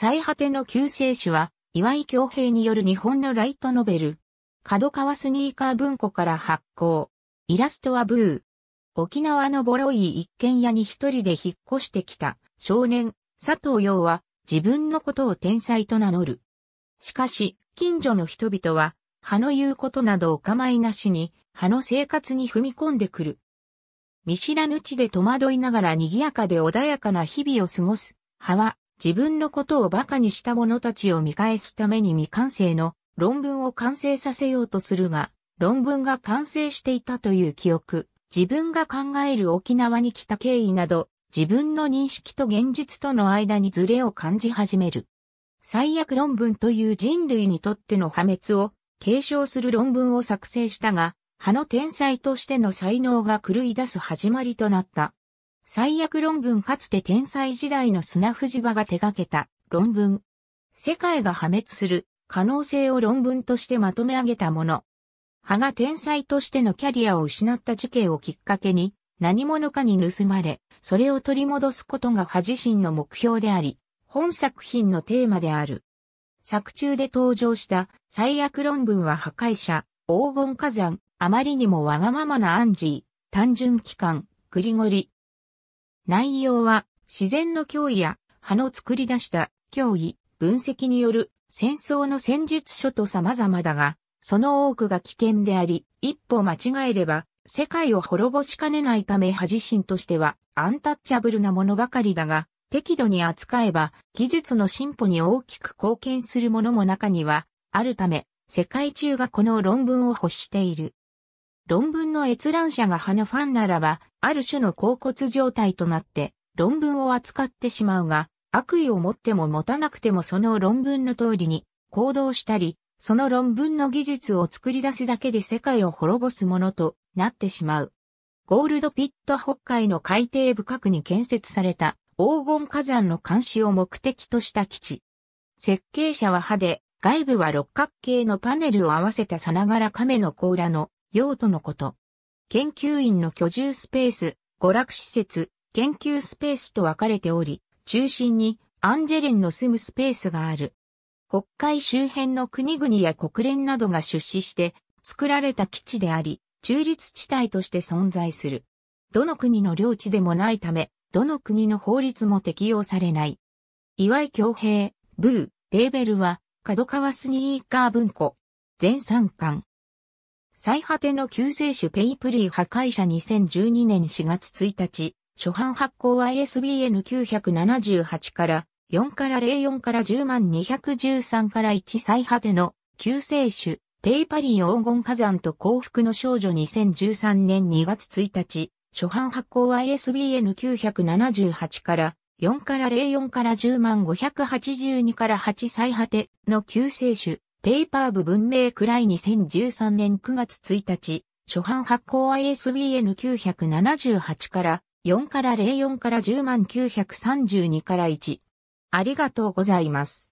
最果ての救世主は、岩井京平による日本のライトノベル。角川スニーカー文庫から発行。イラストはブー。沖縄のボロい一軒家に一人で引っ越してきた少年、佐藤洋は自分のことを天才と名乗る。しかし、近所の人々は、葉の言うことなどお構いなしに、葉の生活に踏み込んでくる。見知らぬ地で戸惑いながら賑やかで穏やかな日々を過ごす、葉は自分のことを馬鹿にした者たちを見返すために未完成の論文を完成させようとするが、論文が完成していたという記憶、自分が考える沖縄に来た経緯など、自分の認識と現実との間にズレを感じ始める。最悪論文という人類にとっての破滅を継承する論文を作成したが、派の天才としての才能が狂い出す始まりとなった。最悪論文かつて天才時代の砂藤場が手掛けた論文。世界が破滅する可能性を論文としてまとめ上げたもの。葉が天才としてのキャリアを失った事件をきっかけに何者かに盗まれ、それを取り戻すことが葉自身の目標であり、本作品のテーマである。作中で登場した最悪論文は破壊者、黄金火山、あまりにもわがままなアンジー、単純機関、クリゴリ、内容は自然の脅威や葉の作り出した脅威、分析による戦争の戦術書と様々だが、その多くが危険であり、一歩間違えれば世界を滅ぼしかねないため派自身としてはアンタッチャブルなものばかりだが、適度に扱えば技術の進歩に大きく貢献するものも中にはあるため、世界中がこの論文を欲している。論文の閲覧者がのファンならば、ある種の恍惚状態となって、論文を扱ってしまうが、悪意を持っても持たなくてもその論文の通りに行動したり、その論文の技術を作り出すだけで世界を滅ぼすものとなってしまう。ゴールドピット北海の海底深くに建設された黄金火山の監視を目的とした基地。設計者は派で、外部は六角形のパネルを合わせたさながら亀の甲羅の用途のこと。研究員の居住スペース、娯楽施設、研究スペースと分かれており、中心にアンジェレンの住むスペースがある。北海周辺の国々や国連などが出資して作られた基地であり、中立地帯として存在する。どの国の領地でもないため、どの国の法律も適用されない。岩井京平、ブー、レーベルは、角川スニーカー文庫。全3巻。最果ての救世主ペイプリー破壊者2012年4月1日、初版発行 ISBN 978から4から04から10万213から1最果ての救世主ペイパリー黄金火山と幸福の少女2013年2月1日、初版発行 ISBN 978から4から04から10万582から8最果ての救世主ペーパー部文明くらい2013年9月1日、初版発行 ISBN 978から4から04から10932から1。ありがとうございます。